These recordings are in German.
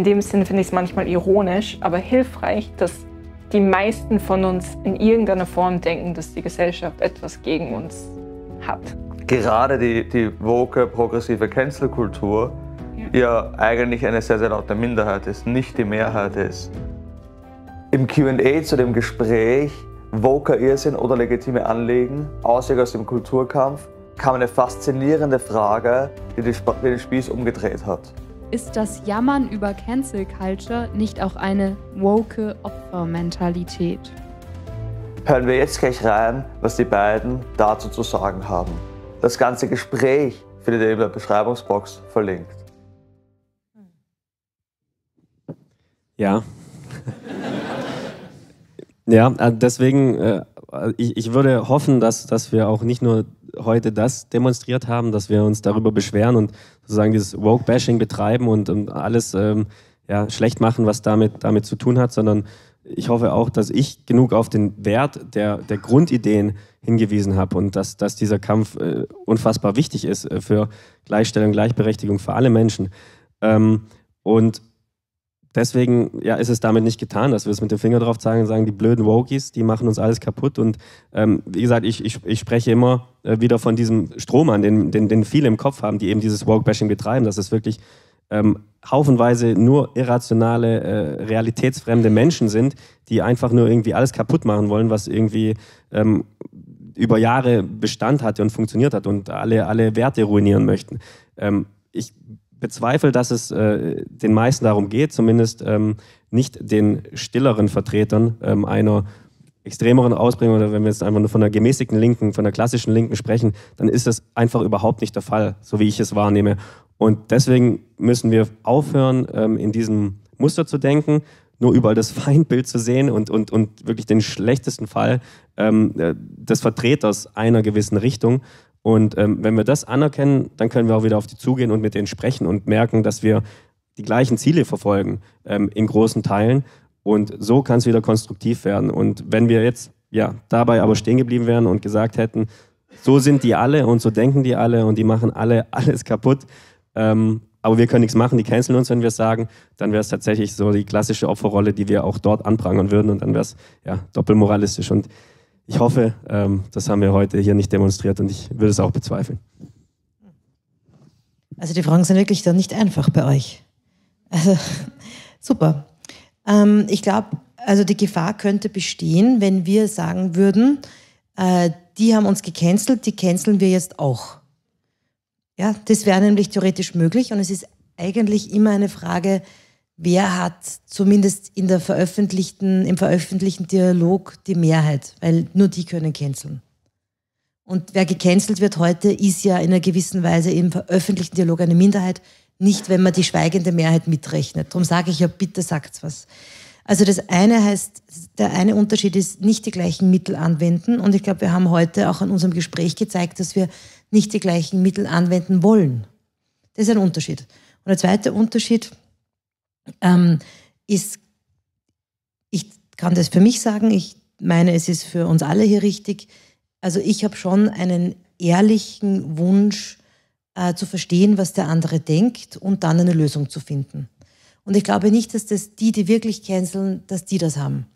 In dem Sinn finde ich es manchmal ironisch, aber hilfreich, dass die meisten von uns in irgendeiner Form denken, dass die Gesellschaft etwas gegen uns hat. Gerade die, die woke, progressive Cancel-Kultur ja. ja eigentlich eine sehr, sehr laute Minderheit ist, nicht die Mehrheit ist. Im QA zu dem Gespräch Woker Irrsinn oder legitime Anliegen, Ausweg aus dem Kulturkampf, kam eine faszinierende Frage, die den Spieß umgedreht hat ist das Jammern über Cancel Culture nicht auch eine woke Opfermentalität? Hören wir jetzt gleich rein, was die beiden dazu zu sagen haben. Das ganze Gespräch findet ihr in der Beschreibungsbox verlinkt. Ja. ja, äh, deswegen, äh, ich, würde hoffen, dass, dass wir auch nicht nur heute das demonstriert haben, dass wir uns darüber beschweren und sozusagen dieses Woke-Bashing betreiben und, und ähm, alles ähm, ja, schlecht machen, was damit, damit zu tun hat, sondern ich hoffe auch, dass ich genug auf den Wert der, der Grundideen hingewiesen habe und dass, dass dieser Kampf äh, unfassbar wichtig ist äh, für Gleichstellung, Gleichberechtigung für alle Menschen. Ähm, und deswegen ja, ist es damit nicht getan, dass wir es mit dem Finger drauf zeigen und sagen, die blöden Wokies, die machen uns alles kaputt. Und ähm, wie gesagt, ich, ich, ich spreche immer äh, wieder von diesem Strom an, den, den, den viele im Kopf haben, die eben dieses Woke-Bashing betreiben, dass es wirklich ähm, haufenweise nur irrationale, äh, realitätsfremde Menschen sind, die einfach nur irgendwie alles kaputt machen wollen, was irgendwie ähm, über Jahre Bestand hatte und funktioniert hat und alle, alle Werte ruinieren möchten. Ähm, ich bezweifle, dass es äh, den meisten darum geht, zumindest ähm, nicht den stilleren Vertretern ähm, einer extremeren Ausbringung oder wenn wir jetzt einfach nur von der gemäßigten Linken, von der klassischen Linken sprechen, dann ist das einfach überhaupt nicht der Fall, so wie ich es wahrnehme. Und deswegen müssen wir aufhören, ähm, in diesem Muster zu denken, nur überall das Feindbild zu sehen und, und, und wirklich den schlechtesten Fall ähm, äh, des Vertreters einer gewissen Richtung, und ähm, wenn wir das anerkennen, dann können wir auch wieder auf die zugehen und mit denen sprechen und merken, dass wir die gleichen Ziele verfolgen ähm, in großen Teilen. Und so kann es wieder konstruktiv werden. Und wenn wir jetzt ja, dabei aber stehen geblieben wären und gesagt hätten, so sind die alle und so denken die alle und die machen alle alles kaputt, ähm, aber wir können nichts machen, die canceln uns, wenn wir es sagen, dann wäre es tatsächlich so die klassische Opferrolle, die wir auch dort anprangern würden und dann wäre es ja, doppelmoralistisch. Und ich hoffe, ähm, das haben wir heute hier nicht demonstriert und ich würde es auch bezweifeln. Also die Fragen sind wirklich dann nicht einfach bei euch. Also super. Ähm, ich glaube, also die Gefahr könnte bestehen, wenn wir sagen würden, äh, die haben uns gecancelt, die canceln wir jetzt auch. Ja, das wäre nämlich theoretisch möglich und es ist eigentlich immer eine Frage, wer hat zumindest in der veröffentlichten, im veröffentlichten Dialog die Mehrheit, weil nur die können canceln. Und wer gecancelt wird heute, ist ja in einer gewissen Weise im veröffentlichten Dialog eine Minderheit, nicht wenn man die schweigende Mehrheit mitrechnet. Darum sage ich ja, bitte sagt's was. Also das eine heißt, der eine Unterschied ist, nicht die gleichen Mittel anwenden. Und ich glaube, wir haben heute auch an unserem Gespräch gezeigt, dass wir nicht die gleichen Mittel anwenden wollen. Das ist ein Unterschied. Und der zweite Unterschied, ähm, ist, ich kann das für mich sagen, ich meine, es ist für uns alle hier richtig. Also ich habe schon einen ehrlichen Wunsch äh, zu verstehen, was der andere denkt und dann eine Lösung zu finden. Und ich glaube nicht, dass das die, die wirklich canceln, dass die das haben.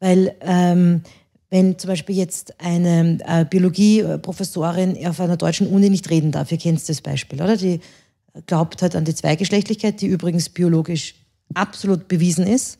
Weil ähm, wenn zum Beispiel jetzt eine äh, Biologieprofessorin auf einer deutschen Uni nicht reden darf, ihr kennt das Beispiel, oder? Die glaubt halt an die Zweigeschlechtlichkeit, die übrigens biologisch absolut bewiesen ist.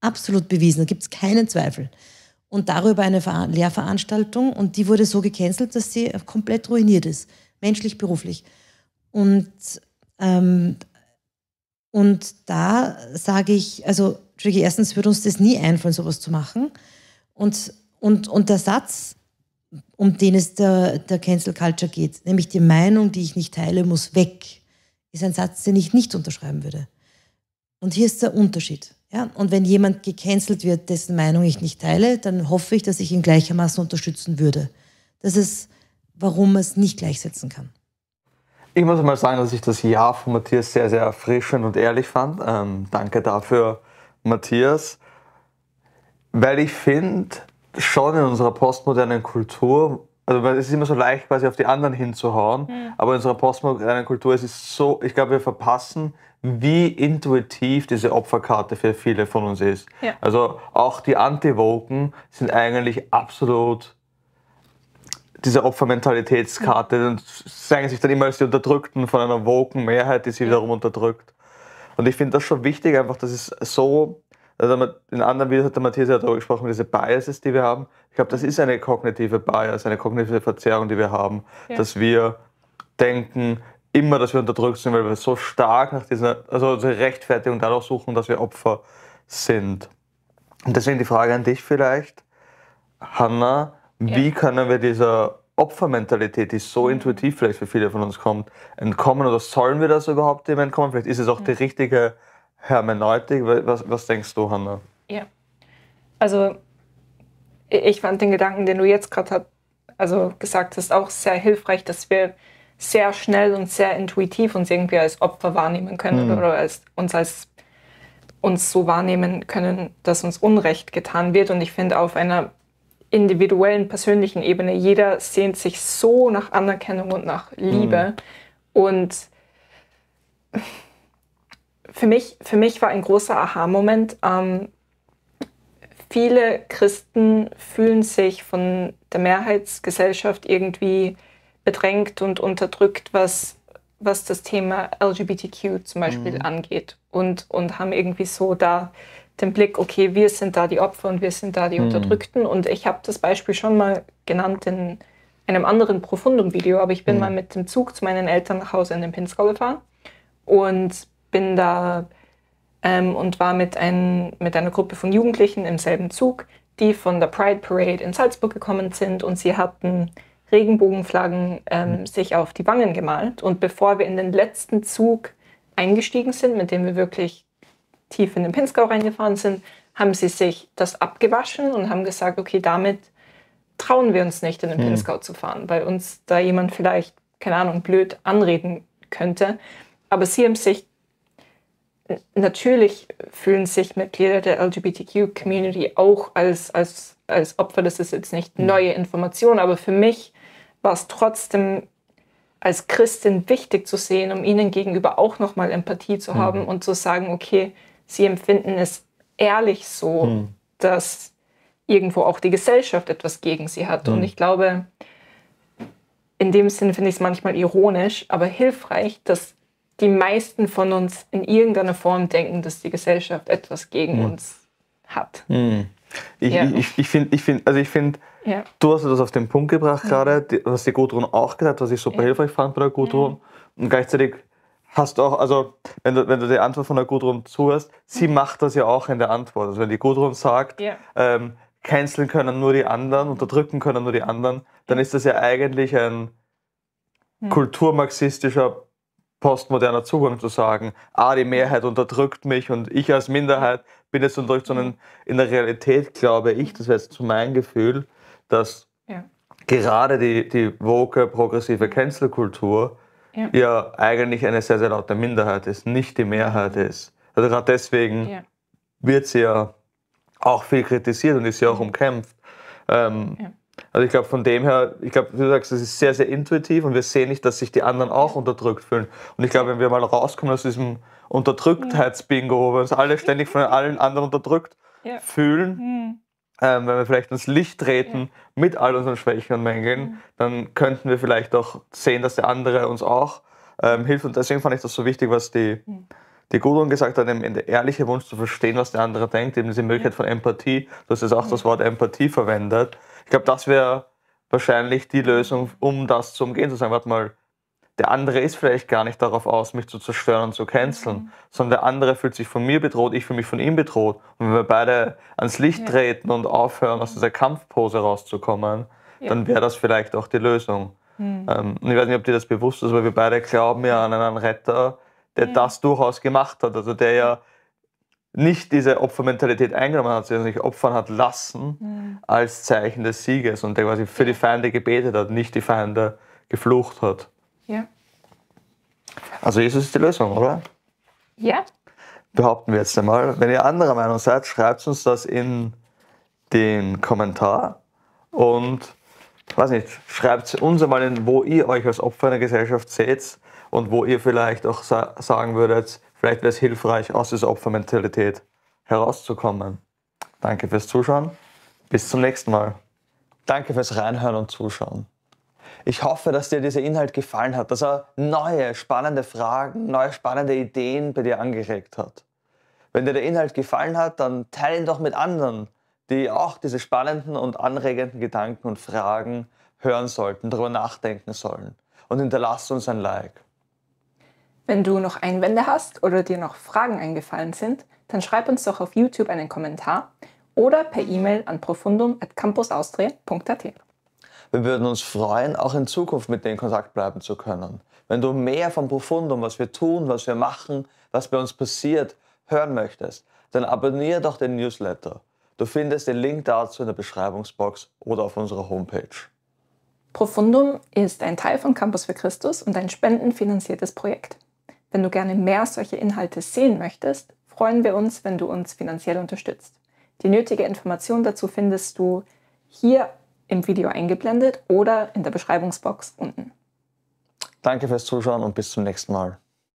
Absolut bewiesen, da gibt es keinen Zweifel. Und darüber eine Ver Lehrveranstaltung und die wurde so gecancelt, dass sie komplett ruiniert ist, menschlich, beruflich. Und, ähm, und da sage ich, also Tricky, erstens würde uns das nie einfallen, sowas zu machen. Und, und, und der Satz, um den es der, der Cancel Culture geht, nämlich die Meinung, die ich nicht teile, muss weg, ist ein Satz, den ich nicht unterschreiben würde. Und hier ist der Unterschied. Ja? Und wenn jemand gecancelt wird, dessen Meinung ich nicht teile, dann hoffe ich, dass ich ihn gleichermaßen unterstützen würde. Das ist, warum man es nicht gleichsetzen kann. Ich muss mal sagen, dass ich das Ja von Matthias sehr, sehr erfrischend und ehrlich fand. Ähm, danke dafür, Matthias. Weil ich finde, schon in unserer postmodernen Kultur, also weil es ist immer so leicht, quasi auf die anderen hinzuhauen, mhm. aber in unserer postmodernen Kultur es ist es so, ich glaube, wir verpassen, wie intuitiv diese Opferkarte für viele von uns ist. Ja. Also auch die Anti-Woken sind eigentlich absolut diese Opfermentalitätskarte mhm. zeigen sich dann immer als die Unterdrückten von einer Woken-Mehrheit, die sie wiederum unterdrückt. Und ich finde das schon wichtig, einfach, dass es so also in anderen Videos hat der Matthias ja darüber gesprochen, diese Biases, die wir haben. Ich glaube, das mhm. ist eine kognitive Bias, eine kognitive Verzerrung, die wir haben, ja. dass wir denken, immer, dass wir unterdrückt sind, weil wir so stark nach dieser also unsere Rechtfertigung dadurch suchen, dass wir Opfer sind. Und deswegen die Frage an dich vielleicht, Hanna, ja. wie können wir dieser Opfermentalität, die so mhm. intuitiv vielleicht für viele von uns kommt, entkommen oder sollen wir das überhaupt dem entkommen? Vielleicht ist es auch mhm. die richtige Hermeneutik. Was, was denkst du, Hanna? Ja, also ich fand den Gedanken, den du jetzt gerade also gesagt hast, auch sehr hilfreich, dass wir sehr schnell und sehr intuitiv uns irgendwie als Opfer wahrnehmen können mhm. oder als, uns als uns so wahrnehmen können, dass uns Unrecht getan wird. Und ich finde, auf einer individuellen, persönlichen Ebene, jeder sehnt sich so nach Anerkennung und nach Liebe. Mhm. Und für mich, für mich war ein großer Aha-Moment. Ähm, viele Christen fühlen sich von der Mehrheitsgesellschaft irgendwie bedrängt und unterdrückt, was, was das Thema LGBTQ zum Beispiel mhm. angeht. Und, und haben irgendwie so da den Blick, okay, wir sind da die Opfer und wir sind da die mhm. Unterdrückten. Und ich habe das Beispiel schon mal genannt in einem anderen Profundum-Video, aber ich bin mhm. mal mit dem Zug zu meinen Eltern nach Hause in den Pinskau gefahren. Und bin da ähm, und war mit, ein, mit einer Gruppe von Jugendlichen im selben Zug, die von der Pride Parade in Salzburg gekommen sind und sie hatten Regenbogenflaggen ähm, mhm. sich auf die Wangen gemalt. Und bevor wir in den letzten Zug eingestiegen sind, mit dem wir wirklich tief in den Pinzgau reingefahren sind, haben sie sich das abgewaschen und haben gesagt, okay, damit trauen wir uns nicht, in den mhm. Pinzgau zu fahren, weil uns da jemand vielleicht, keine Ahnung, blöd anreden könnte. Aber sie haben sich natürlich fühlen sich Mitglieder der LGBTQ-Community auch als, als, als Opfer. Das ist jetzt nicht mhm. neue Information, aber für mich war es trotzdem als Christin wichtig zu sehen, um ihnen gegenüber auch nochmal Empathie zu mhm. haben und zu sagen, okay, sie empfinden es ehrlich so, mhm. dass irgendwo auch die Gesellschaft etwas gegen sie hat. Mhm. Und ich glaube, in dem Sinn finde ich es manchmal ironisch, aber hilfreich, dass die meisten von uns in irgendeiner Form denken, dass die Gesellschaft etwas gegen mhm. uns hat. Mhm. Ich, ja. ich, ich finde, ich find, also ich finde, ja. du hast das auf den Punkt gebracht ja. gerade, was die Gudrun auch gesagt hat, was ich super hilfreich fand bei der Gudrun. Und gleichzeitig hast du auch, also wenn du, wenn du die Antwort von der Gudrun zuhörst, sie mhm. macht das ja auch in der Antwort. Also wenn die Gudrun sagt, ähm, canceln können nur die anderen, unterdrücken können nur die anderen, dann ist das ja eigentlich ein hm. kulturmarxistischer postmoderner Zugang zu sagen, ah, die Mehrheit unterdrückt mich und ich als Minderheit bin jetzt unterdrückt, sondern mhm. in der Realität glaube ich, das wäre jetzt zu meinem Gefühl, dass ja. gerade die, die woke, progressive mhm. Cancel-Kultur ja. ja. eigentlich eine sehr, sehr laute Minderheit ist, nicht die Mehrheit mhm. ist. Also gerade deswegen ja. wird sie ja auch viel kritisiert und ist ja auch umkämpft. Ähm, also ich glaube, von dem her, ich glaube, du sagst, es ist sehr, sehr intuitiv und wir sehen nicht, dass sich die anderen auch unterdrückt fühlen. Und ich glaube, wenn wir mal rauskommen aus diesem Unterdrücktheitsbingo, wo wir uns alle ständig von allen anderen unterdrückt ja. fühlen, mhm. ähm, wenn wir vielleicht ins Licht treten ja. mit all unseren Schwächen und Mängeln, mhm. dann könnten wir vielleicht auch sehen, dass der andere uns auch ähm, hilft. Und deswegen fand ich das so wichtig, was die, mhm. die Gudrun gesagt hat, eben der ehrliche Wunsch zu verstehen, was der andere denkt, eben diese Möglichkeit von Empathie. Du hast jetzt auch das Wort Empathie verwendet. Ich glaube, das wäre wahrscheinlich die Lösung, um das zu umgehen, zu sagen, warte mal, der andere ist vielleicht gar nicht darauf aus, mich zu zerstören und zu canceln, mhm. sondern der andere fühlt sich von mir bedroht, ich fühle mich von ihm bedroht. Und wenn wir beide ans Licht ja. treten und aufhören, aus dieser Kampfpose rauszukommen, ja. dann wäre das vielleicht auch die Lösung. Mhm. Ähm, ich weiß nicht, ob dir das bewusst ist, aber wir beide glauben ja an einen Retter, der das durchaus gemacht hat. Also der ja nicht diese Opfermentalität eingenommen hat, sondern sich opfern hat lassen mhm. als Zeichen des Sieges und der quasi für die Feinde gebetet hat, nicht die Feinde geflucht hat. Ja. Also Jesus ist die Lösung, oder? Ja. Behaupten wir jetzt einmal. Wenn ihr anderer Meinung seid, schreibt uns das in den Kommentar und weiß nicht, schreibt uns einmal, in, wo ihr euch als Opfer einer Gesellschaft seht und wo ihr vielleicht auch sa sagen würdet, Vielleicht wäre es hilfreich, aus dieser Opfermentalität herauszukommen. Danke fürs Zuschauen. Bis zum nächsten Mal. Danke fürs Reinhören und Zuschauen. Ich hoffe, dass dir dieser Inhalt gefallen hat, dass er neue, spannende Fragen, neue, spannende Ideen bei dir angeregt hat. Wenn dir der Inhalt gefallen hat, dann teile ihn doch mit anderen, die auch diese spannenden und anregenden Gedanken und Fragen hören sollten, darüber nachdenken sollen. Und hinterlasse uns ein Like. Wenn du noch Einwände hast oder dir noch Fragen eingefallen sind, dann schreib uns doch auf YouTube einen Kommentar oder per E-Mail an profundum.campusaustria.at. Wir würden uns freuen, auch in Zukunft mit dir in Kontakt bleiben zu können. Wenn du mehr von Profundum, was wir tun, was wir machen, was bei uns passiert, hören möchtest, dann abonniere doch den Newsletter. Du findest den Link dazu in der Beschreibungsbox oder auf unserer Homepage. Profundum ist ein Teil von Campus für Christus und ein spendenfinanziertes Projekt. Wenn du gerne mehr solche Inhalte sehen möchtest, freuen wir uns, wenn du uns finanziell unterstützt. Die nötige Information dazu findest du hier im Video eingeblendet oder in der Beschreibungsbox unten. Danke fürs Zuschauen und bis zum nächsten Mal.